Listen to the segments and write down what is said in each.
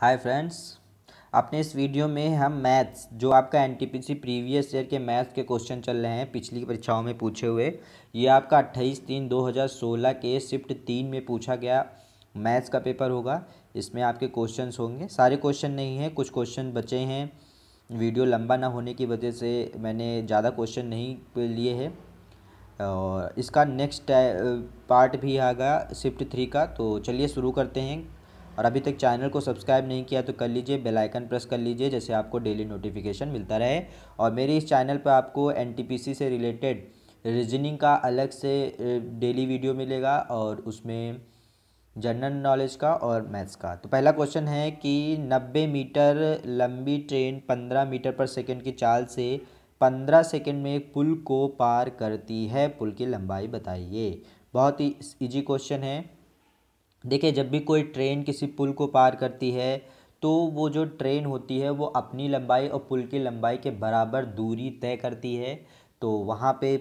hi friends अपने इस video में हम मैथ्स जो आपका एन प्रीवियस ईयर के मैथ्स के क्वेश्चन चल रहे हैं पिछली परीक्षाओं में पूछे हुए ये आपका 28 तीन 2016 के शिफ्ट तीन में पूछा गया मैथ्स का पेपर होगा इसमें आपके क्वेश्चंस होंगे सारे क्वेश्चन नहीं हैं कुछ क्वेश्चन बचे हैं वीडियो लंबा ना होने की वजह से मैंने ज़्यादा क्वेश्चन नहीं लिए हैं और इसका नेक्स्ट पार्ट भी गया शिफ्ट थ्री का तो चलिए शुरू करते हैं और अभी तक चैनल को सब्सक्राइब नहीं किया तो कर लीजिए बेल आइकन प्रेस कर लीजिए जैसे आपको डेली नोटिफिकेशन मिलता रहे और मेरे इस चैनल पर आपको एन से रिलेटेड रीजनिंग का अलग से डेली वीडियो मिलेगा और उसमें जनरल नॉलेज का और मैथ्स का तो पहला क्वेश्चन है कि 90 मीटर लंबी ट्रेन 15 मीटर पर सेकंड की चाल से 15 सेकंड में पुल को पार करती है पुल की लंबाई बताइए बहुत ही इजी क्वेश्चन है देखिए जब भी कोई ट्रेन किसी पुल को पार करती है तो वो जो ट्रेन होती है वो अपनी लंबाई और पुल की लंबाई के बराबर दूरी तय करती है तो वहाँ पे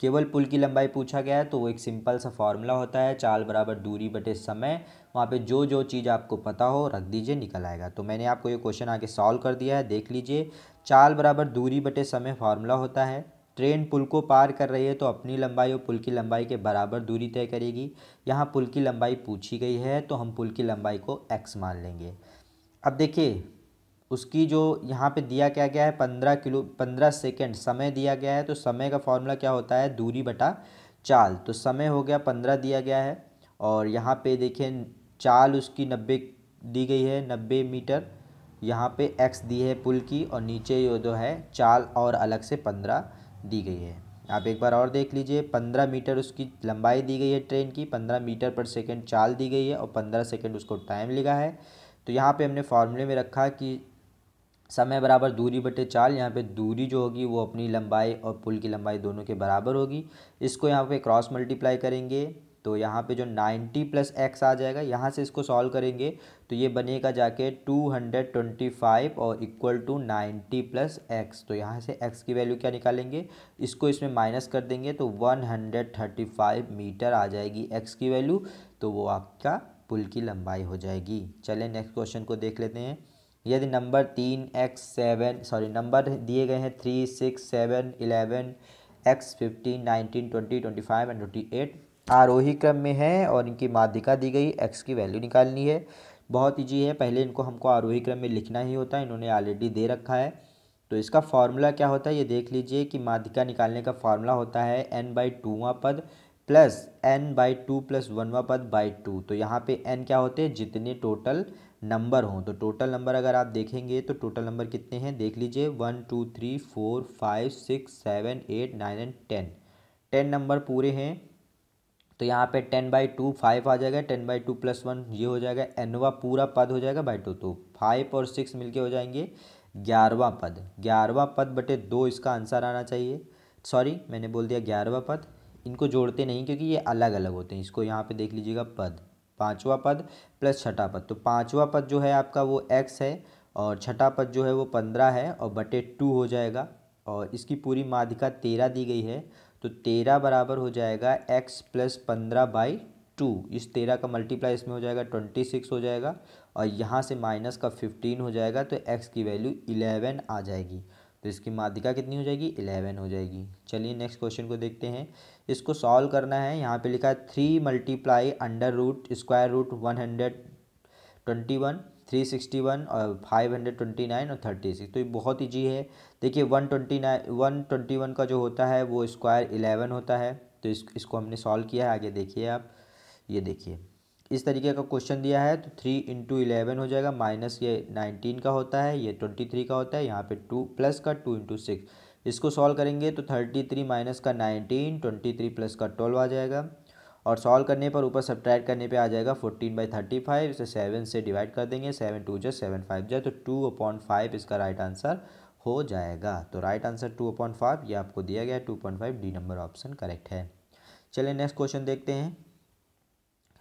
केवल पुल की लंबाई पूछा गया है तो वो एक सिंपल सा फार्मूला होता है चाल बराबर दूरी बटे समय वहाँ पे जो जो चीज़ आपको पता हो रख दीजिए निकल आएगा तो मैंने आपको ये क्वेश्चन आगे सॉल्व कर दिया है देख लीजिए चाल बराबर दूरी बटे समय फार्मूला होता है ट्रेन पुल को पार कर रही है तो अपनी लंबाई और पुल की लंबाई के बराबर दूरी तय करेगी यहाँ पुल की लंबाई पूछी गई है तो हम पुल की लंबाई को एक्स मान लेंगे अब देखिए उसकी जो यहाँ पे दिया क्या गया है पंद्रह किलो पंद्रह सेकेंड समय दिया गया है तो समय का फॉर्मूला क्या होता है दूरी बटा चाल तो समय हो गया पंद्रह दिया गया है और यहाँ पे देखें चाल उसकी नब्बे दी गई है नब्बे मीटर यहाँ पे एक्स दी है पुल की और नीचे ये जो है चाल और अलग से पंद्रह दी गई है आप एक बार और देख लीजिए पंद्रह मीटर उसकी लंबाई दी गई है ट्रेन की पंद्रह मीटर पर सेकेंड चाल दी गई है और पंद्रह सेकेंड उसको टाइम लिखा है तो यहाँ पर हमने फार्मूले में रखा कि समय बराबर दूरी बटे चाल यहाँ पे दूरी जो होगी वो अपनी लंबाई और पुल की लंबाई दोनों के बराबर होगी इसको यहाँ पे क्रॉस मल्टीप्लाई करेंगे तो यहाँ पे जो नाइन्टी प्लस एक्स आ जाएगा यहाँ से इसको सॉल्व करेंगे तो ये बनेगा जाके टू हंड्रेड ट्वेंटी फाइव और equal to ninety plus x तो यहाँ से एक्स की वैल्यू क्या निकालेंगे इसको इसमें माइनस कर देंगे तो one hundred thirty five metre आ जाएगी एक्स की वैल्यू तो वो आपका पुल की लंबाई हो जाएगी चले नेक्स्ट क्वेश्चन को देख लेते हैं यदि नंबर तीन एक्स सेवन सॉरी नंबर दिए गए हैं three six seven eleven x fifteen nineteen twenty twenty five and twenty eight आरोही क्रम में हैं और इनकी माध्यिका दी गई एक्स की वैल्यू निकालनी है बहुत ईजी है पहले इनको हमको आरोही क्रम में लिखना ही होता है इन्होंने ऑलरेडी दे रखा है तो इसका फार्मूला क्या होता है ये देख लीजिए कि माध्यिका निकालने का फार्मूला होता है एन बाई टूवा पद plus n by two plus वनवा पद बाई टू तो यहाँ पे एन क्या होते हैं जितने टोटल नंबर हों तो टोटल नंबर अगर आप देखेंगे तो टोटल नंबर कितने हैं देख लीजिए one two three four five six seven eight nine and ten ten number पूरे हैं तो यहाँ पे टेन बाई टू फाइव आ जाएगा ten by two plus one ये हो जाएगा एनवा पूरा पद हो जाएगा बाई टू तो फाइव और सिक्स मिलके हो जाएंगे ग्यारहवा पद ग्यारहवा पद बटे दो इसका आंसर आना चाहिए सॉरी मैंने बोल दिया ग्यारहवा पद इनको जोड़ते नहीं क्योंकि ये अलग अलग होते हैं इसको यहाँ पे देख लीजिएगा पद पाँचवा पद प्लस छठा पद तो पाँचवा पद जो है आपका वो एक्स है और छठा पद जो है वो पंद्रह है और बटे टू हो जाएगा और इसकी पूरी माध्यिका तेरह दी गई है तो तेरह बराबर हो जाएगा एक्स प्लस पंद्रह बाई टू इस तेरह का मल्टीप्लाई इसमें हो जाएगा ट्वेंटी सिक्स हो जाएगा और यहाँ से माइनस का फिफ्टीन हो जाएगा तो एक्स की वैल्यू इलेवन आ जाएगी तो इसकी माध्यिका कितनी हो जाएगी इलेवन हो जाएगी चलिए नेक्स्ट क्वेश्चन को देखते हैं इसको सॉल्व करना है यहाँ पे लिखा है three multiply under root square root one hundred twenty one three sixty one और फाइव हंड्रेड ट्वेंटी नाइन और थर्टी सिक्स तो ये बहुत ईजी है देखिए one twenty nine one twenty one का जो होता है वो स्क्वायर इलेवन होता है तो इस, इसको हमने सॉल्व किया है आगे देखिए आप ये देखिए इस तरीके का क्वेश्चन दिया है तो थ्री इंटू इलेवन हो जाएगा माइनस ये नाइनटीन का होता है ये ट्वेंटी थ्री का होता है यहाँ पे टू प्लस का टू इंटू सिक्स इसको सॉल्व करेंगे तो थर्टी थ्री माइनस का नाइनटीन ट्वेंटी थ्री प्लस का ट्वेल्व आ जाएगा और सॉल्व करने पर ऊपर सब्ट्रैक्ट करने पे आ जाएगा फोर्टीन बाई थर्टी फाइव इसे सेवन से डिवाइड कर देंगे सेवन टू जो सेवन फाइव जो तो टू अपॉइंट फाइव इसका राइट आंसर हो जाएगा तो right answer two point five ये आपको दिया गया two point five D number option correct है चलिए नेक्स्ट क्वेश्चन देखते हैं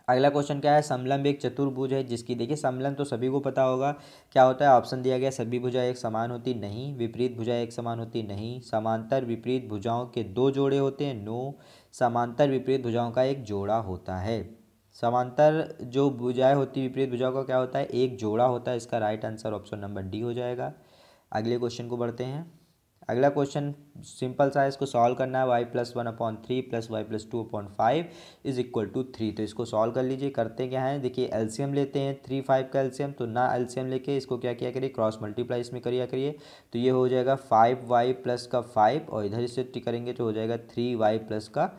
अगला क्वेश्चन क्या है समलंब एक चतुर्भुज है जिसकी देखिए समलंब तो सभी को पता होगा क्या होता है ऑप्शन दिया गया सभी भुजाएं एक समान होती नहीं विपरीत भुजाएं एक समान होती नहीं समांतर विपरीत भुजाओं के दो जोड़े होते हैं नो समांतर विपरीत भुजाओं का एक जोड़ा होता है समांतर जो भुजाएं होती विपरीत भुजाओं का क्या होता है एक जोड़ा होता है इसका right answer option number D हो जाएगा अगले क्वेश्चन को बढ़ते हैं अगला क्वेश्चन सिंपल सा है इसको सॉल्व करना है y plus one point three plus y plus two point five is equal to three तो इसको सॉल्व कर लीजिए करते क्या है देखिए एलसीएम लेते हैं थ्री फाइव का एलसीएम तो ना एलसीएम लेके इसको क्या किया करिए क्रॉस मल्टीप्लाई इसमें करिया करिए तो ये हो जाएगा फाइव वाई प्लस का फाइव और इधर इसे करेंगे तो हो जाएगा थ्री वाई प्लस का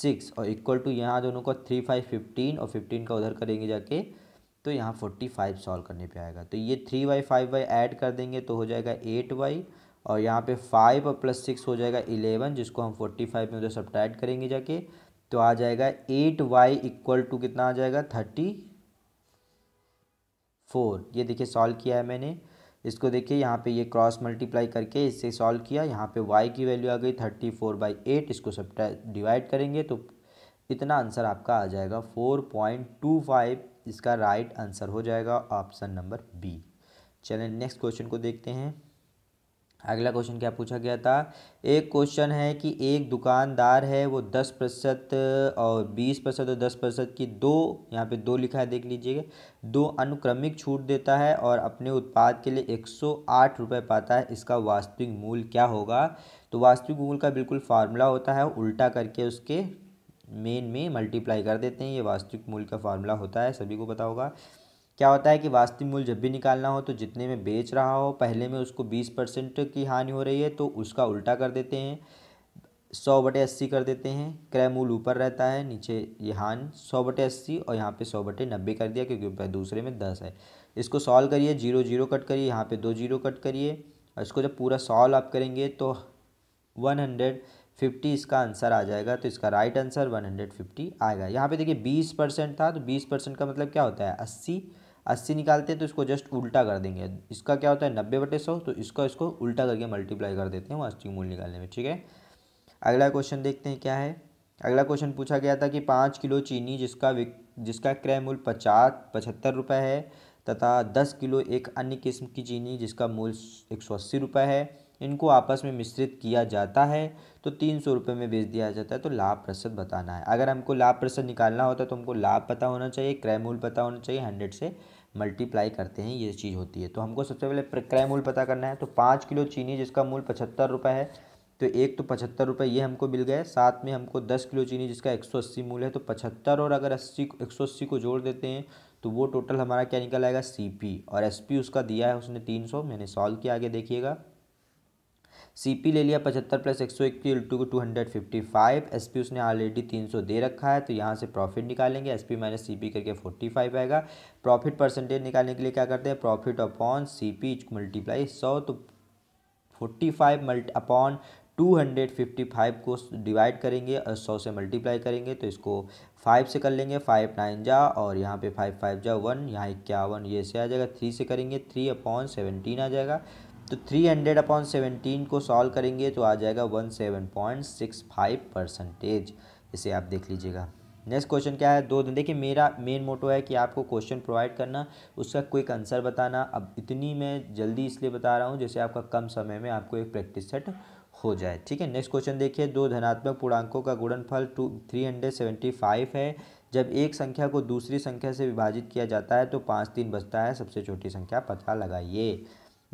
सिक्स और इक्वल टू यहाँ दोनों का थ्री फाइव फिफ्टीन और फिफ्टीन का उधर करेंगे जाके तो यहाँ फोर्टी फाइव सॉल्व करने पर आएगा तो ये three y five y add कर देंगे तो हो जाएगा एट वाई और यहाँ पे फाइव और प्लस सिक्स हो जाएगा इलेवन जिसको हम फोर्टी फाइव में उधर सब्ट्रैक्ट करेंगे जाके तो आ जाएगा एट वाई इक्वल टू कितना आ जाएगा थर्टी फोर ये देखिए सॉल्व किया है मैंने इसको देखिए यहाँ पे ये क्रॉस मल्टीप्लाई करके इससे सॉल्व किया यहाँ पे वाई की वैल्यू आ गई थर्टी फोर बाई एट इसको सब डिवाइड करेंगे तो इतना आंसर आपका आ जाएगा फोर पॉइंट टू फाइव इसका राइट आंसर हो जाएगा ऑप्शन नंबर बी चलें नेक्स्ट क्वेश्चन को देखते हैं अगला क्वेश्चन क्या पूछा गया था एक क्वेश्चन है कि एक दुकानदार है वो दस प्रतिशत और बीस प्रतिशत और दस प्रतिशत की दो यहाँ पे दो लिखा है देख लीजिएगा दो अनुक्रमिक छूट देता है और अपने उत्पाद के लिए एक सौ आठ रुपये पाता है इसका वास्तविक मूल्य क्या होगा तो वास्तविक मूल का बिल्कुल फार्मूला होता है उल्टा करके उसके मेन में मल्टीप्लाई कर देते हैं ये वास्तविक मूल्य का फार्मूला होता है सभी को पता होगा क्या होता है कि वास्तविक मूल्य जब भी निकालना हो तो जितने में बेच रहा हो पहले में उसको बीस परसेंट की हानि हो रही है तो उसका उल्टा कर देते हैं सौ बटे अस्सी कर देते हैं क्रय मूल ऊपर रहता है नीचे ये हान सौ बटे अस्सी और यहाँ पे सौ बटे नब्बे कर दिया क्योंकि दूसरे में दस है इसको सॉल्व करिए जीरो जीरो कट करिए यहाँ पे दो जीरो कट करिए और इसको जब पूरा सॉल्व आप करेंगे तो वन हंड्रेड फिफ्टी इसका आंसर आ जाएगा तो इसका right answer one hundred fifty आएगा यहाँ पे देखिए बीस परसेंट था तो बीस परसेंट का मतलब क्या होता है अस्सी अस्सी निकालते हैं तो इसको जस्ट उल्टा कर देंगे इसका क्या होता है नब्बे बटे सौ तो इसका इसको उल्टा करके मल्टीप्लाई कर देते हैं अस्सी मूल्य निकालने में ठीक है अगला क्वेश्चन देखते हैं क्या है अगला क्वेश्चन पूछा गया था कि पाँच किलो चीनी जिसका जिसका क्रय मूल्य पचास पचहत्तर रुपये है तथा दस किलो एक अन्य किस्म की चीनी जिसका मूल्य एक सौ अस्सी रुपये है इनको आपस में मिश्रित किया जाता है तो तीन सौ रुपये में बेच दिया जाता है तो लाभ प्रतिशत बताना है अगर हमको लाभ प्रतिशत निकालना होता है तो हमको लाभ पता होना चाहिए क्रय मूल पता होना चाहिए हंड्रेड से मल्टीप्लाई करते हैं ये चीज़ होती है तो हमको सबसे पहले क्रय मूल्य पता करना है तो पाँच किलो चीनी जिसका मूल पचहत्तर रुपये है तो एक तो पचहत्तर रुपये ये हमको मिल गए साथ में हमको दस किलो चीनी जिसका एक सौ अस्सी मूल्य है तो पचहत्तर और अगर अस्सी एक सौ अस्सी को जोड़ देते हैं तो वो टोटल हमारा क्या निकल आएगा सी पी और एस पी उसका दिया है उसने तीन सौ मैंने सॉल्व किया आगे देखिएगा सी पी ले लिया पचहत्तर प्लस एक सौ इक्कीस two two hundred fifty five S P उसने ऑलरेडी तीन सौ दे रखा है तो यहाँ से प्रॉफिट निकालेंगे S P minus C P करके फोर्टी फाइव आएगा प्रॉफिट परसेंटेज निकालने के लिए क्या करते हैं profit upon C P multiply सौ तो forty five multi upon two hundred fifty five को डिवाइड करेंगे और सौ से मल्टीप्लाई करेंगे तो इसको फाइव से कर लेंगे फाइव नाइन जा और यहाँ पे फाइव फाइव जा वन यहाँ इक्यावन ये से आ जाएगा थ्री से करेंगे थ्री अपॉन सेवनटीन आ जाएगा तो 300 हंड्रेड अपॉन सेवनटीन को सॉल्व करेंगे तो आ जाएगा one seven point six five percentage इसे आप देख लीजिएगा नेक्स्ट क्वेश्चन क्या है दो दिन देखिए मेरा मेन मोटो है कि आपको क्वेश्चन प्रोवाइड करना उसका क्विक आंसर बताना अब इतनी मैं जल्दी इसलिए बता रहा हूँ जैसे आपका कम समय में आपको एक प्रैक्टिस सेट हो जाए ठीक है नेक्स्ट क्वेश्चन देखिए दो धनात्मक पूर्णांकों का गुणनफल two three hundred seventy five है जब एक संख्या को दूसरी संख्या से विभाजित किया जाता है तो पाँच तीन बचता है सबसे छोटी संख्या पता लगाइए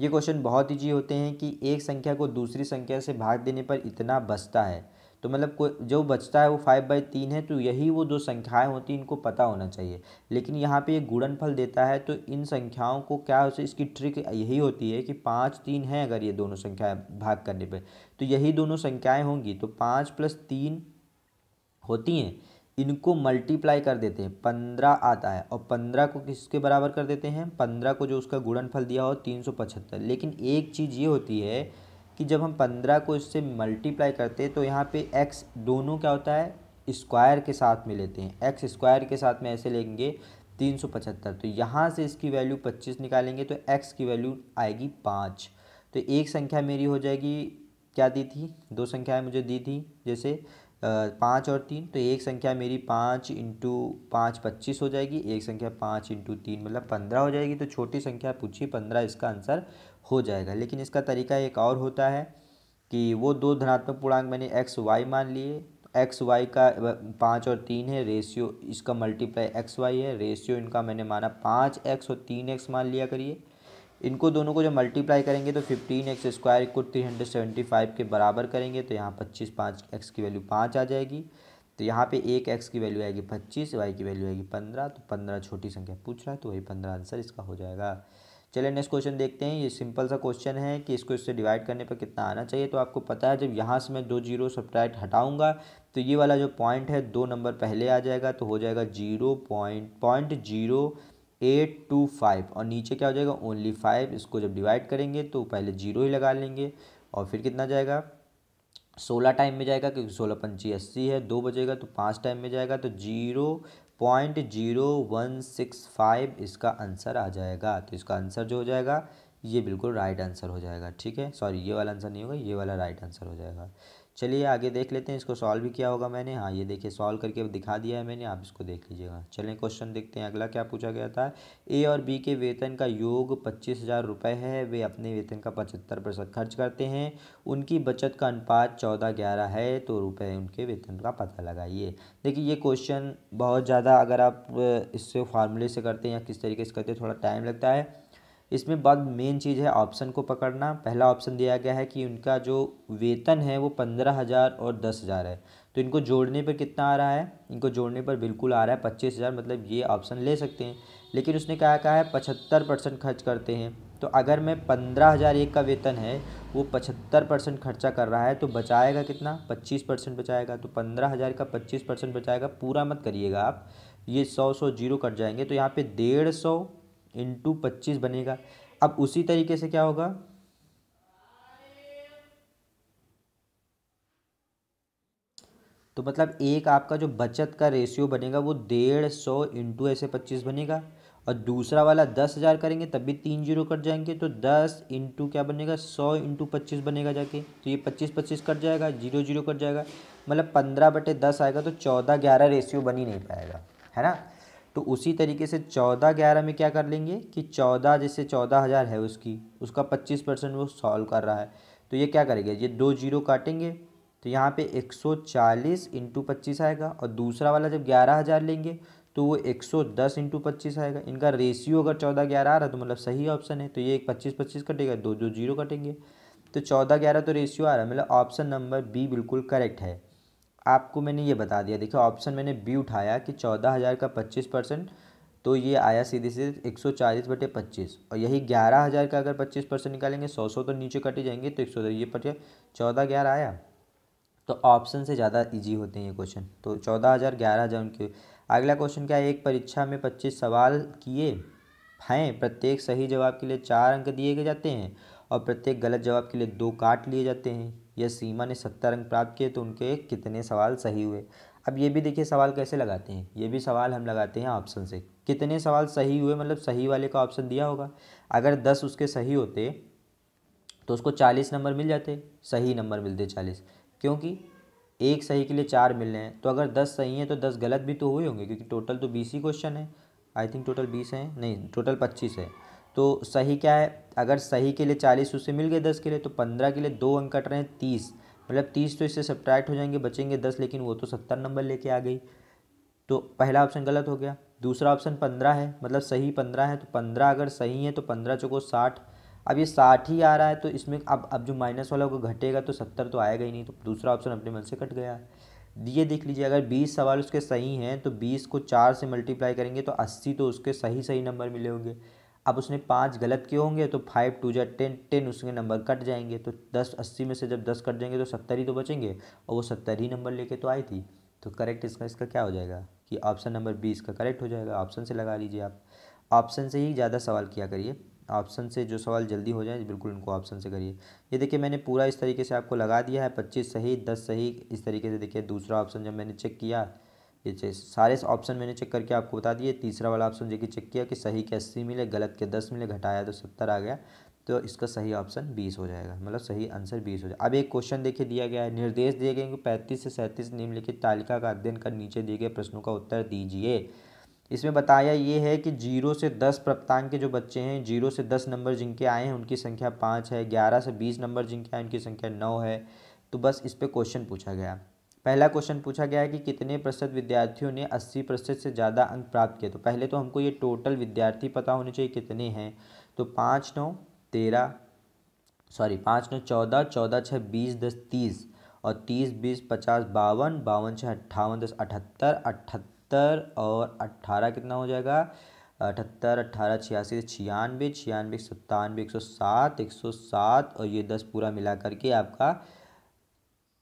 ये क्वेश्चन बहुत ईजी होते हैं कि एक संख्या को दूसरी संख्या से भाग देने पर इतना बचता है तो मतलब को जो बचता है वो फाइव बाई तीन है तो यही वो दो संख्याएं होती हैं इनको पता होना चाहिए लेकिन यहाँ पे ये गुणनफल देता है तो इन संख्याओं को क्या होता है इसकी ट्रिक यही होती है कि पाँच तीन है अगर ये दोनों संख्याएं भाग करने पर तो यही दोनों संख्याएँ होंगी तो पाँच प्लस तीन होती हैं इनको मल्टीप्लाई कर देते हैं पंद्रह आता है और पंद्रह को किसके बराबर कर देते हैं पंद्रह को जो उसका गुणनफल दिया हो तीन सौ पचहत्तर लेकिन एक चीज़ ये होती है कि जब हम पंद्रह को इससे मल्टीप्लाई करते हैं तो यहाँ पे एक्स दोनों क्या होता है स्क्वायर के साथ में लेते हैं एक्स स्क्वायर के साथ में ऐसे लेंगे तीन सौ पचहत्तर तो यहाँ से इसकी वैल्यू पच्चीस निकालेंगे तो एक्स की वैल्यू आएगी पाँच तो एक संख्या मेरी हो जाएगी क्या दी थी दो संख्याएं मुझे दी थी जैसे पाँच और तीन तो एक संख्या मेरी पाँच इंटू पाँच पच्चीस हो जाएगी एक संख्या पाँच इंटू तीन मतलब पंद्रह हो जाएगी तो छोटी संख्या पूछिए पंद्रह इसका आंसर हो जाएगा लेकिन इसका तरीका एक और होता है कि वो दो धनात्मक पूर्णांक मैंने एक्स वाई मान लिए एक्स वाई का पाँच और तीन है रेशियो इसका मल्टीप्लाई एक्स वाई है रेशियो इनका मैंने माना पाँच एक्स और तीन एक्स मान लिया करिए इनको दोनों को जब मल्टीप्लाई करेंगे तो फिफ्टीन एक्स स्क्वायर को थ्री हंड्रेड सेवेंटी फाइव के बराबर करेंगे तो यहाँ पच्चीस पाँच एक्स की वैल्यू पाँच आ जाएगी तो यहाँ पे एक एक्स की वैल्यू आएगी पच्चीस वाई की वैल्यू आएगी पंद्रह तो पंद्रह छोटी संख्या पूछ रहा है तो वही पंद्रह आंसर इसका हो जाएगा चलिए नेक्स्ट क्वेश्चन देखते हैं ये सिंपल सा क्वेश्चन है कि इसको इससे डिवाइड करने पर कितना आना चाहिए तो आपको पता है जब यहाँ से मैं दो जीरो सब्ट्रैक्ट हटाऊंगा तो ये वाला जो पॉइंट है दो नंबर पहले आ जाएगा तो हो जाएगा zero point point zero eight two five और नीचे क्या हो जाएगा ओनली फाइव इसको जब डिवाइड करेंगे तो पहले जीरो ही लगा लेंगे और फिर कितना जाएगा सोलह टाइम में जाएगा क्योंकि सोलह पंची अस्सी है दो बजेगा तो पाँच टाइम में जाएगा तो zero point zero one six five इसका आंसर आ जाएगा तो इसका आंसर जो हो जाएगा ये बिल्कुल राइट आंसर हो जाएगा ठीक है सॉरी ये वाला आंसर नहीं होगा ये वाला राइट आंसर हो जाएगा चलिए आगे देख लेते हैं इसको सॉल्व भी किया होगा मैंने हाँ ये देखिए सॉल्व करके दिखा दिया है मैंने आप इसको देख लीजिएगा चलें क्वेश्चन देखते हैं अगला क्या पूछा गया था ए और बी के वेतन का योग पच्चीस हज़ार रुपये है वे अपने वेतन का पचहत्तर प्रतिशत खर्च करते हैं उनकी बचत का अनुपात चौदह ग्यारह है तो रुपये उनके वेतन का पता लगाइए देखिए ये क्वेश्चन बहुत ज़्यादा अगर आप इससे फार्मूले से करते हैं या किस तरीके से करते हैं थोड़ा टाइम लगता है इसमें बाद मेन चीज़ है ऑप्शन को पकड़ना पहला ऑप्शन दिया गया है कि उनका जो वेतन है वो पंद्रह हज़ार और दस हज़ार है तो इनको जोड़ने पर कितना आ रहा है इनको जोड़ने पर बिल्कुल आ रहा है पच्चीस हज़ार मतलब ये ऑप्शन ले सकते हैं लेकिन उसने क्या कहा है पचहत्तर परसेंट खर्च करते हैं तो अगर मैं पंद्रह हज़ार एक का वेतन है वो पचहत्तर परसेंट खर्चा कर रहा है तो बचाएगा कितना पच्चीस परसेंट बचाएगा तो पंद्रह हज़ार का पच्चीस परसेंट बचाएगा पूरा मत करिएगा आप ये सौ सौ जीरो कट जाएंगे तो यहाँ पे डेढ़ सौ इंटू पच्चीस बनेगा अब उसी तरीके से क्या होगा तो मतलब एक आपका जो बचत का रेशियो बनेगा वो डेढ़ सौ इंटू ऐसे पच्चीस बनेगा और दूसरा वाला दस हज़ार करेंगे तब भी तीन जीरो कट जाएंगे तो दस इंटू क्या बनेगा सौ इंटू पच्चीस बनेगा जाके तो ये पच्चीस पच्चीस कट जाएगा जीरो जीरो कट जाएगा मतलब पंद्रह बटे दस आएगा तो चौदह ग्यारह रेशियो बन ही नहीं पाएगा है ना तो उसी तरीके से चौदह ग्यारह में क्या कर लेंगे कि चौदह जैसे चौदह हज़ार है उसकी उसका पच्चीस परसेंट वो सॉल्व कर रहा है तो ये क्या करेंगे ये दो जीरो काटेंगे तो यहाँ पे एक सौ चालीस इंटू पच्चीस आएगा और दूसरा वाला जब ग्यारह हज़ार लेंगे तो वो एक सौ दस इंटू पच्चीस आएगा इनका रेशियो अगर चौदह ग्यारह आ रहा तो मतलब सही ऑप्शन है तो ये एक पच्चीस पच्चीस कटेगा दो दो जीरो कटेंगे तो चौदह ग्यारह तो रेशियो आ रहा है मतलब ऑप्शन नंबर बी बिल्कुल करेक्ट है आपको मैंने ये बता दिया देखिए ऑप्शन मैंने बी उठाया कि चौदह हज़ार का पच्चीस परसेंट तो ये आया सीधे सीधे एक सौ चालीस बटे पच्चीस और यही ग्यारह हज़ार का अगर पच्चीस परसेंट निकालेंगे सौ सौ तो नीचे कटे जाएंगे तो एक सौ ये पटे चौदह ग्यारह आया तो ऑप्शन से ज़्यादा ईजी होते हैं ये क्वेश्चन तो चौदह हज़ार ग्यारह हज़ार उनके अगला क्वेश्चन क्या है एक परीक्षा में पच्चीस सवाल किए हैं प्रत्येक सही जवाब के लिए चार अंक दिए जाते हैं और प्रत्येक गलत जवाब के लिए दो काट लिए जाते हैं या सीमा ने सत्तर अंक प्राप्त किए तो उनके कितने सवाल सही हुए अब ये भी देखिए सवाल कैसे लगाते हैं ये भी सवाल हम लगाते हैं ऑप्शन से कितने सवाल सही हुए मतलब सही वाले का ऑप्शन दिया होगा अगर दस उसके सही होते तो उसको चालीस नंबर मिल जाते सही नंबर मिलते चालीस क्योंकि एक सही के लिए चार मिल रहे हैं तो अगर दस सही हैं तो दस गलत भी तो हुए होंगे क्योंकि टोटल तो बीस ही क्वेश्चन है आई थिंक टोटल बीस हैं नहीं टोटल पच्चीस है तो सही क्या है अगर सही के लिए चालीस उससे मिल गए दस के लिए तो पंद्रह के लिए दो अंक कट रहे हैं तीस मतलब तीस तो इससे सब्ट्रैक्ट हो जाएंगे बचेंगे दस लेकिन वो तो सत्तर नंबर लेके आ गई तो पहला ऑप्शन गलत हो गया दूसरा ऑप्शन पंद्रह है मतलब सही पंद्रह है तो पंद्रह अगर सही है तो पंद्रह चौको साठ अब ये साठ ही आ रहा है तो इसमें अब अब जो माइनस वाला होगा घटेगा तो सत्तर तो आएगा ही नहीं तो दूसरा ऑप्शन अपने मन से कट गया ये देख लीजिए अगर बीस सवाल उसके सही हैं तो बीस को चार से मल्टीप्लाई करेंगे तो अस्सी तो उसके सही सही नंबर मिले होंगे अब उसने पाँच गलत किए होंगे तो फाइव टू जै टेन टेन उसके नंबर कट जाएंगे तो दस अस्सी में से जब दस कट जाएंगे तो सत्तर ही तो बचेंगे और वो सत्तर ही नंबर लेके तो आई थी तो करेक्ट इसका इसका क्या हो जाएगा कि ऑप्शन नंबर बी इसका करेक्ट हो जाएगा ऑप्शन से लगा लीजिए आप ऑप्शन से ही ज़्यादा सवाल किया करिए ऑप्शन से जो सवाल जल्दी हो जाए बिल्कुल उनको ऑप्शन से करिए ये देखिए मैंने पूरा इस तरीके से आपको लगा दिया है पच्चीस सही दस सही इस तरीके से देखिए दूसरा ऑप्शन जब मैंने चेक किया ये सारे ऑप्शन मैंने चेक करके आपको बता दिए तीसरा वाला ऑप्शन देखिए चेक किया कि सही के अस्सी मिले गलत के दस मिले घटाया तो सत्तर आ गया तो इसका सही ऑप्शन बीस हो जाएगा मतलब सही आंसर बीस हो जाएगा अब एक क्वेश्चन देखिए दिया गया है निर्देश दिए गए कि पैंतीस से सैंतीस निम्नलिखित तालिका का अध्ययन कर नीचे दिए गए प्रश्नों का उत्तर दीजिए इसमें बताया ये है कि जीरो से दस प्रप्तांग के जो बच्चे हैं जीरो से दस नंबर जिनके आए हैं उनकी संख्या पाँच है ग्यारह से बीस नंबर जिनके आए उनकी संख्या नौ है तो बस इस पर क्वेश्चन पूछा गया पहला क्वेश्चन पूछा गया है कि कितने प्रतिशत विद्यार्थियों ने 80 प्रतिशत से ज़्यादा अंक प्राप्त किए तो पहले तो हमको ये टोटल विद्यार्थी पता होने चाहिए कितने हैं तो पाँच नौ तेरह सॉरी पाँच नौ चौदह चौदह छः बीस दस तीस और तीस बीस पचास बावन बावन छः अट्ठावन दस अठहत्तर अठहत्तर और अट्ठारह कितना हो जाएगा अठहत्तर अट्ठारह छियासी छियानवे छियानवे सत्तानवे एक सौ सात एक सौ सात और ये दस पूरा मिला करके आपका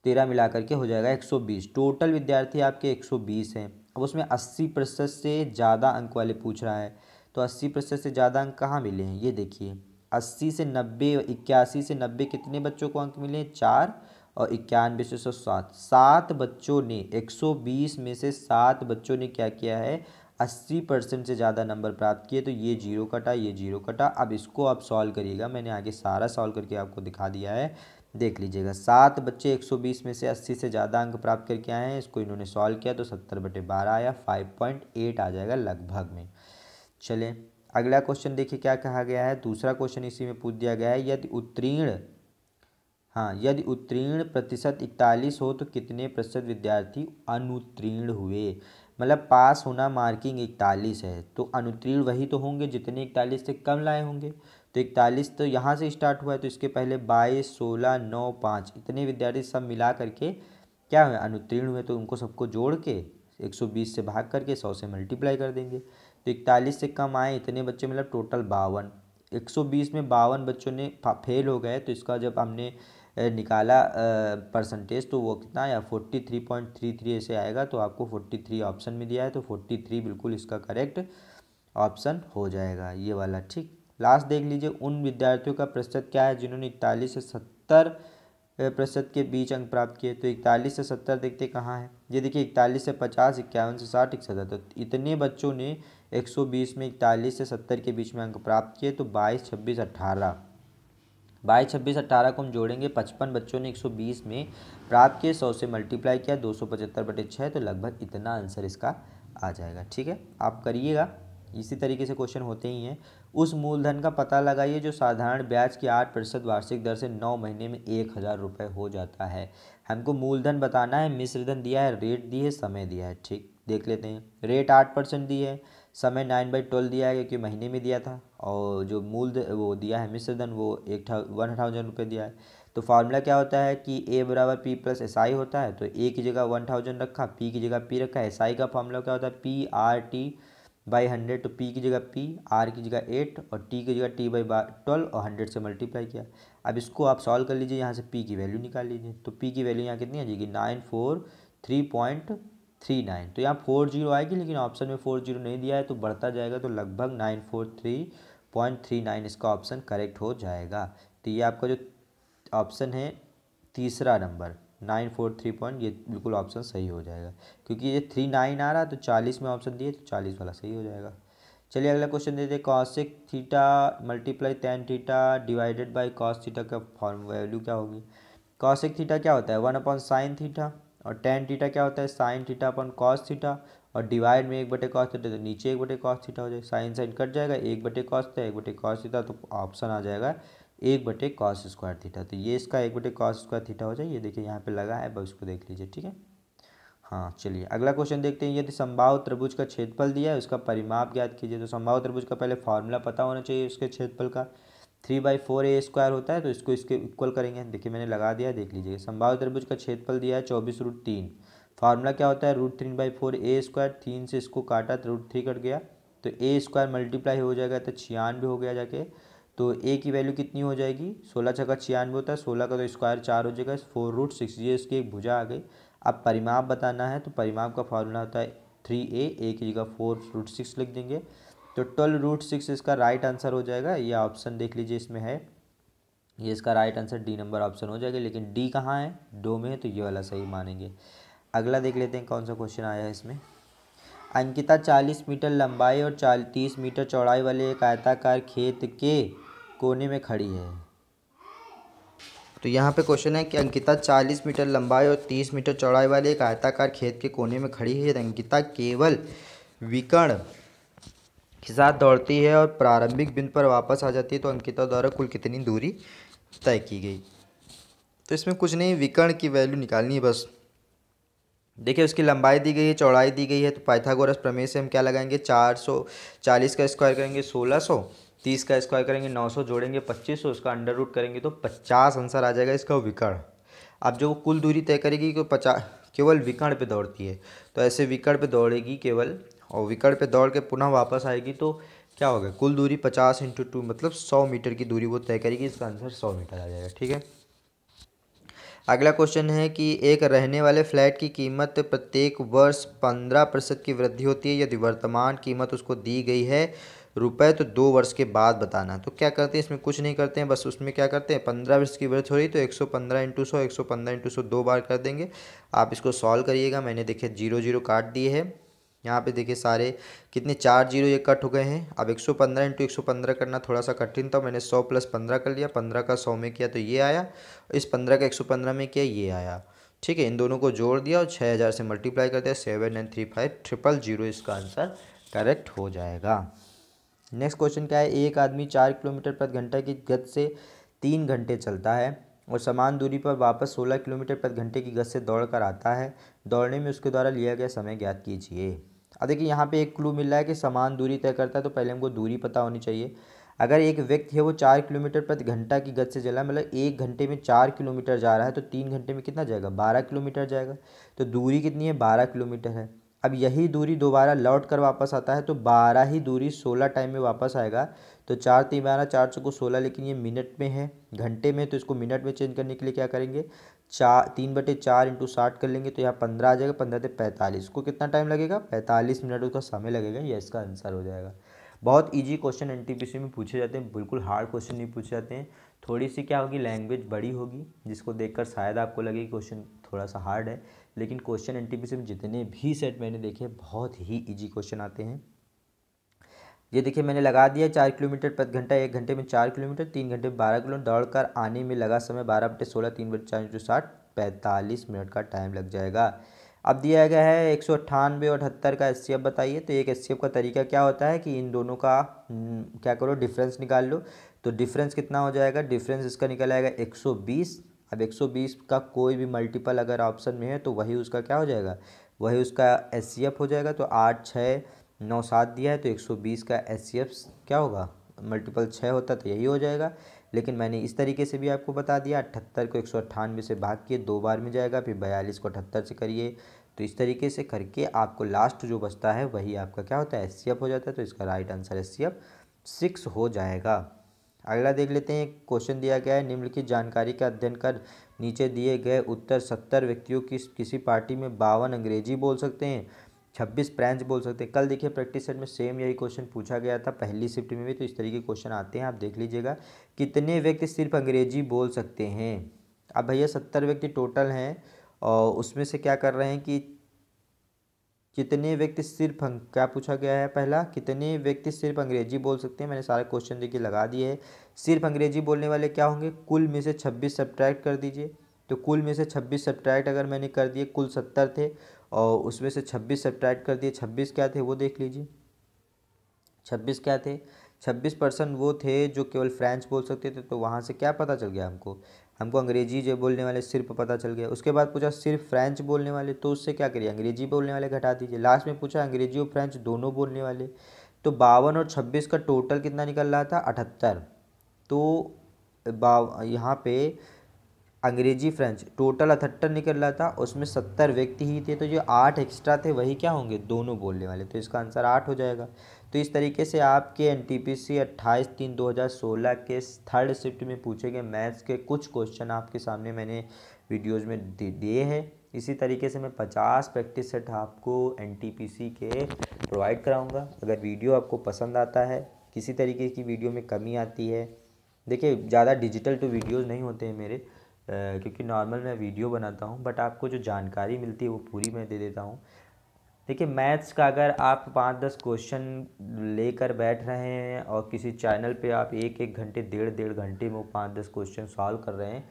तेरह मिला करके हो जाएगा एक सौ बीस टोटल विद्यार्थी आपके एक सौ बीस हैं अब उसमें अस्सी प्रतिशत से ज़्यादा अंक वाले पूछ रहा है तो अस्सी प्रतिशत से ज़्यादा अंक कहाँ मिले हैं ये देखिए अस्सी से नब्बे इक्यासी से नब्बे कितने बच्चों को अंक मिले हैं चार और इक्यानवे से सौ सात सात बच्चों ने एक सौ बीस में से सात बच्चों ने क्या किया है अस्सी परसेंट से ज़्यादा नंबर प्राप्त किए तो ये जीरो कटा ये जीरो कटा अब इसको आप सॉल्व करिएगा मैंने आगे सारा सॉल्व करके आपको दिखा दिया है देख लीजिएगा सात बच्चे 120 में से 80 से ज़्यादा अंक प्राप्त करके आए हैं इसको इन्होंने सॉल्व किया तो सत्तर बटे बारह आया फाइव पॉइंट एट आ जाएगा लगभग में चले अगला क्वेश्चन देखिए क्या कहा गया है दूसरा क्वेश्चन इसी में पूछ दिया गया है यदि उत्तीर्ण हाँ यदि उत्तीर्ण प्रतिशत इकतालीस हो तो कितने प्रतिशत विद्यार्थी अनुत्तीर्ण हुए मतलब पास होना मार्किंग इकतालीस है तो अनुत्तीर्ण वही तो होंगे जितने इकतालीस से कम लाए होंगे तो इकतालीस तो यहाँ से स्टार्ट हुआ है तो इसके पहले बाईस सोलह नौ पाँच इतने विद्यार्थी सब मिला करके क्या हुए अनुत्तीर्ण हुए तो उनको सबको जोड़ के 120 से भाग करके 100 से मल्टीप्लाई कर देंगे तो इकतालीस से कम आए इतने बच्चे मतलब टोटल बावन 120 में बावन बच्चों ने फेल हो गए तो इसका जब हमने निकाला परसेंटेज तो वो कितना थ्री 43.33 ऐसे आएगा तो आपको 43 ऑप्शन में दिया है तो 43 बिल्कुल इसका करेक्ट ऑप्शन हो जाएगा ये वाला ठीक लास्ट देख लीजिए उन विद्यार्थियों का प्रतिशत क्या है जिन्होंने इकतालीस से सत्तर प्रतिशत के बीच अंक प्राप्त किए तो इकतालीस से सत्तर देखते कहाँ है ये देखिए इकतालीस से पचास इक्यावन से साठ एक सत्तर तो इतने बच्चों ने 120 में इकतालीस से सत्तर के बीच में अंक प्राप्त किए तो बाईस छब्बीस अट्ठारह बाईस छब्बीस अट्ठारह को हम जोड़ेंगे पचपन बच्चों ने 120 में प्राप्त किए 100 से मल्टीप्लाई किया दो सौ पचहत्तर बटे छः तो लगभग इतना आंसर इसका आ जाएगा ठीक है आप करिएगा इसी तरीके से क्वेश्चन होते ही हैं उस मूलधन का पता लगाइए जो साधारण ब्याज की आठ प्रतिशत वार्षिक दर से नौ महीने में एक हज़ार रुपये हो जाता है हमको मूलधन बताना है मिश्रधन दिया है रेट दी है समय दिया है ठीक देख लेते हैं रेट आठ परसेंट दी है समय नाइन बाई ट्वेल्व दिया है क्योंकि महीने में दिया था और जो मूल वो दिया है मिश्रधन वो एक वन थाउजेंड रुपये दिया है तो फार्मूला क्या होता है कि ए बराबर पी प्लस एस आई होता है तो ए की जगह वन थाउजेंड रखा पी की जगह पी रखा एस आई का फार्मूला क्या होता है P R T by hundred तो पी की जगह पी आर की जगह एट और टी की जगह टी बाई ट्वेल्व और हंड्रेड से मल्टीप्लाई किया अब इसको आप सॉल्व कर लीजिए यहाँ से पी की वैल्यू निकाल लीजिए तो पी की वैल्यू यहाँ कितनी आ जाएगी nine four three point three nine तो यहाँ फोर जीरो आएगी लेकिन ऑप्शन में फोर जीरो नहीं दिया है तो बढ़ता जाएगा तो लगभग nine four three point three nine इसका ऑप्शन करेक्ट हो जाएगा तो ये आपका जो ऑप्शन है तीसरा number nine four three point ये बिल्कुल ऑप्शन सही हो जाएगा क्योंकि ये थ्री नाइन आ रहा है तो चालीस में ऑप्शन दिए तो चालीस वाला सही हो जाएगा चलिए अगला क्वेश्चन देते हैं cosec theta multiply tan theta divided by cos theta का फॉर्म वैल्यू क्या होगी कॉसिक थीटा क्या होता है वन अपॉन साइन थीटा और टेन थीटा क्या होता है sine theta upon cos theta और डिवाइड में एक बटे कॉस थीटा तो नीचे एक बटे कॉस थीटा हो जाएगा साइन साइन कट जाएगा एक बटे कॉस थीटा एक बटे कॉस थीटा तो ऑप्शन आ जाएगा एक बटे कॉस स्क्वायर थीठा तो ये इसका एक बटे कॉस स्क्वायर थीठा हो जाए ये देखिए यहाँ पे लगा है बस उसको देख लीजिए ठीक है हाँ चलिए अगला क्वेश्चन देखते हैं यदि संभाव त्रिभुज का क्षेत्रफल दिया है उसका परिमाप ज्ञात कीजिए तो संभाव त्रिभुज का पहले फार्मूला पता होना चाहिए उसके क्षेत्रफल का three by four a square होता है तो इसको इसके इक्वल करेंगे देखिए मैंने लगा दिया देख लीजिए संभाव त्रिभुज का क्षेत्रफल दिया है चौबीस रूट तीन फार्मूला क्या होता है root three by four a square तीन से इसको काटा तो रूट थ्री कट गया तो ए स्क्वायर मल्टीप्लाई हो जाएगा तो छियानवे हो गया जाके तो ए की वैल्यू कितनी हो जाएगी सोलह का छियानवे होता है सोलह का तो स्क्वायर चार हो जाएगा फोर रूट सिक्स ये इसकी एक भुजा आ गई अब परिमाप बताना है तो परिमाप का फार्मूला होता है थ्री ए ए की जगह फोर रूट सिक्स लिख देंगे तो ट्वेल्व रूट सिक्स इसका राइट आंसर हो जाएगा ये ऑप्शन देख लीजिए इसमें है ये इसका right answer D number option हो जाएगा लेकिन डी कहाँ है दो में है तो ये वाला सही मानेंगे अगला देख लेते हैं कौन सा क्वेश्चन आया है इसमें अंकिता चालीस मीटर लंबाई और तीस मीटर चौड़ाई वाले एक आयताकार खेत के कोने में खड़ी है तो यहाँ पे क्वेश्चन है कि अंकिता 40 मीटर लंबाई और 30 मीटर चौड़ाई वाले एक आयताकार खेत के कोने में खड़ी है अंकिता केवल विकर्ण के साथ दौड़ती है और प्रारंभिक बिंदु पर वापस आ जाती है तो अंकिता द्वारा कुल कितनी दूरी तय की गई तो इसमें कुछ नहीं विकर्ण की वैल्यू निकालनी है बस देखिए उसकी लंबाई दी गई है चौड़ाई दी गई है तो पाइथागोरस प्रमेय से हम क्या लगाएंगे चार सौ चालीस का स्क्वायर करेंगे सोलह सौ तीस का स्क्वायर करेंगे नौ सौ जोड़ेंगे पच्चीस सौ उसका अंडर रूट करेंगे तो पचास आंसर आ जाएगा इसका विकर्ण अब जो कुल दूरी तय करेगी कि पचास केवल विकर्ण पे दौड़ती है तो ऐसे विकर्ण पर दौड़ेगी केवल और विकर्ण पे दौड़ के पुनः वापस आएगी तो क्या होगा कुल दूरी पचास इंटू टू मतलब सौ मीटर की दूरी वो तय करेगी इसका आंसर सौ मीटर आ जाएगा ठीक है अगला क्वेश्चन है कि एक रहने वाले फ्लैट की कीमत प्रत्येक वर्ष पंद्रह प्रतिशत की वृद्धि होती है यदि वर्तमान कीमत उसको दी गई है रुपए तो दो वर्ष के बाद बताना तो क्या करते हैं इसमें कुछ नहीं करते हैं बस उसमें क्या करते हैं पंद्रह वर्ष की वृद्धि हो रही तो एक सौ पंद्रह इंटू सौ एक सौ पंद्रह इंटू सौ दो बार कर देंगे आप इसको सॉल्व करिएगा मैंने देखे जीरो जीरो काट दिए है यहाँ पे देखिए सारे कितने चार जीरो ये कट हो गए हैं अब 115 सौ पंद्रह इंटू एक करना थोड़ा सा कठिन था मैंने 100 प्लस 15 कर लिया 15 का 100 में किया तो ये आया इस 15 का 115 में किया ये आया ठीक है इन दोनों को जोड़ दिया और 6000 से मल्टीप्लाई कर दिया seven nine three five triple zero इसका आंसर करेक्ट हो जाएगा नेक्स्ट क्वेश्चन क्या है एक आदमी चार किलोमीटर प्रति घंटा की गत से तीन घंटे चलता है और समान दूरी पर वापस 16 किलोमीटर प्रति घंटे की गति से दौड़ कर आता है दौड़ने में उसके द्वारा लिया गया समय ज्ञात कीजिए अब देखिए यहाँ पे एक क्लू मिल रहा है कि समान दूरी तय करता है तो पहले हमको दूरी पता होनी चाहिए अगर एक व्यक्ति है वो चार किलोमीटर प्रति घंटा की गति से जला मतलब एक घंटे में चार किलोमीटर जा रहा है तो तीन घंटे में कितना जाएगा बारह किलोमीटर जाएगा तो दूरी कितनी है बारह किलोमीटर है अब यही दूरी दोबारा लौट कर वापस आता है तो बारह ही दूरी सोलह टाइम में वापस आएगा तो चार तीन बारह चार चौको सोलह लेकिन ये मिनट में है घंटे में तो इसको मिनट में चेंज करने के लिए क्या करेंगे चार तीन बटे चार इंटू साठ कर लेंगे तो यहाँ पंद्रह आ जाएगा पंद्रह से पैंतालीस को कितना टाइम लगेगा पैंतालीस मिनट उसका समय लगेगा यह इसका आंसर हो जाएगा बहुत इजी क्वेश्चन एनटीपीसी में पूछे जाते हैं बिल्कुल हार्ड क्वेश्चन नहीं पूछे जाते हैं थोड़ी सी क्या होगी लैंग्वेज बड़ी होगी जिसको देखकर शायद आपको लगे क्वेश्चन थोड़ा सा हार्ड है लेकिन क्वेश्चन एनटीपीसी में जितने भी सेट मैंने देखे बहुत ही ईजी क्वेश्चन आते हैं ये देखिए मैंने लगा दिया चार किलोमीटर प्रति घंटा एक घंटे में चार किलोमीटर तीन घंटे में बारह किलोमीटर दौड़ कर आने में लगा समय बारह बटे सोलह तीन बटे चार इंटू साठ पैंतालीस मिनट का टाइम लग जाएगा अब दिया गया है एक सौ अट्ठानवे और अठहत्तर का एस बताइए तो एक एस का तरीका क्या होता है कि इन दोनों का हम्म, क्या करो डिफरेंस निकाल लो तो डिफरेंस कितना हो जाएगा डिफरेंस इसका निकल आएगा एक सौ बीस अब 120 का कोई भी मल्टीपल अगर ऑप्शन में है तो वही उसका क्या हो जाएगा वही उसका एस हो जाएगा तो आठ छः नौ सात दिया है तो एक सौ बीस का एफ़ क्या होगा मल्टीपल छः होता तो यही हो जाएगा लेकिन मैंने इस तरीके से भी आपको बता दिया अठहत्तर को एक सौ अट्ठानवे से भाग किए दो बार में जाएगा फिर बयालीस को अठहत्तर से करिए तो इस तरीके से करके आपको लास्ट जो बचता है वही आपका क्या होता है एस हो जाता है तो इसका राइट आंसर एस सिक्स हो जाएगा अगला देख लेते हैं क्वेश्चन दिया गया है निम्नलिखित जानकारी का अध्ययन कर नीचे दिए गए उत्तर सत्तर व्यक्तियों की किसी पार्टी में बावन अंग्रेजी बोल सकते हैं छब्बीस ब्रांच बोल सकते हैं कल देखिए प्रैक्टिस सेट में सेम यही क्वेश्चन पूछा गया था पहली शिफ्ट में भी तो इस तरीके के क्वेश्चन आते हैं आप देख लीजिएगा कितने व्यक्ति सिर्फ अंग्रेजी बोल सकते हैं अब भैया सत्तर व्यक्ति टोटल हैं और उसमें से क्या कर रहे हैं कि कितने व्यक्ति सिर्फ क्या पूछा गया है पहला कितने व्यक्ति सिर्फ अंग्रेजी बोल सकते हैं मैंने सारे क्वेश्चन देखिए लगा दिए हैं सिर्फ अंग्रेजी बोलने वाले क्या होंगे कुल में से छब्बीस सब्ट्रैक्ट कर दीजिए तो कुल में से छब्बीस सब्ट्रैक्ट अगर मैंने कर दिए कुल सत्तर थे और उसमें से छब्बीस सब्ट्रैक्ट कर दिए छब्बीस क्या थे वो देख लीजिए छब्बीस क्या थे छब्बीस परसेंट वो थे जो केवल फ्रेंच बोल सकते थे तो वहाँ से क्या पता चल गया हमको हमको अंग्रेजी जो बोलने वाले सिर्फ पता चल गया उसके बाद पूछा सिर्फ फ्रेंच बोलने वाले तो उससे क्या करिए अंग्रेजी बोलने वाले घटा दीजिए लास्ट में पूछा अंग्रेजी और फ्रेंच दोनों बोलने वाले तो बावन और छब्बीस का टोटल कितना निकल रहा था अठहत्तर तो बाव यहाँ पे अंग्रेजी फ्रेंच टोटल अठहत्तर निकल रहा था उसमें सत्तर व्यक्ति ही थे तो जो आठ एक्स्ट्रा थे वही क्या होंगे दोनों बोलने वाले तो इसका आंसर आठ हो जाएगा तो इस तरीके से आपके एन टी पी सी अट्ठाईस तीन दो हज़ार सोलह के थर्ड शिफ्ट में पूछे गए मैथ्स के कुछ क्वेश्चन आपके सामने मैंने वीडियोज़ में दिए हैं इसी तरीके से मैं पचास प्रैक्टिस सेट आपको एन टी पी सी के प्रोवाइड कराऊँगा अगर वीडियो आपको पसंद आता है किसी तरीके की वीडियो में कमी आती है देखिए ज़्यादा डिजिटल टू वीडियोज़ नहीं होते हैं मेरे क्योंकि नॉर्मल मैं वीडियो बनाता हूँ बट आपको जो जानकारी मिलती है वो पूरी मैं दे देता हूँ देखिए मैथ्स का अगर आप पाँच दस क्वेश्चन लेकर बैठ रहे हैं और किसी चैनल पे आप एक एक घंटे डेढ़ डेढ़ घंटे में पाँच दस क्वेश्चन सॉल्व कर रहे हैं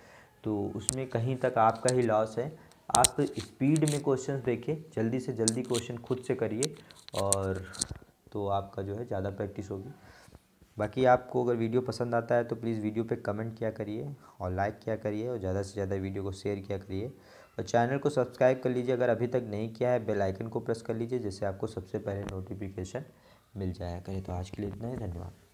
तो उसमें कहीं तक आपका ही लॉस है आप स्पीड में क्वेश्चन देखिए जल्दी से जल्दी क्वेश्चन खुद से करिए और तो आपका जो है ज़्यादा प्रैक्टिस होगी बाकी आपको अगर वीडियो पसंद आता है तो प्लीज़ वीडियो पे कमेंट किया करिए और लाइक किया करिए और ज़्यादा से ज़्यादा वीडियो को शेयर किया करिए और चैनल को सब्सक्राइब कर लीजिए अगर अभी तक नहीं किया है बेल आइकन को प्रेस कर लीजिए जिससे आपको सबसे पहले नोटिफिकेशन मिल जाया करें तो आज के लिए इतना ही धन्यवाद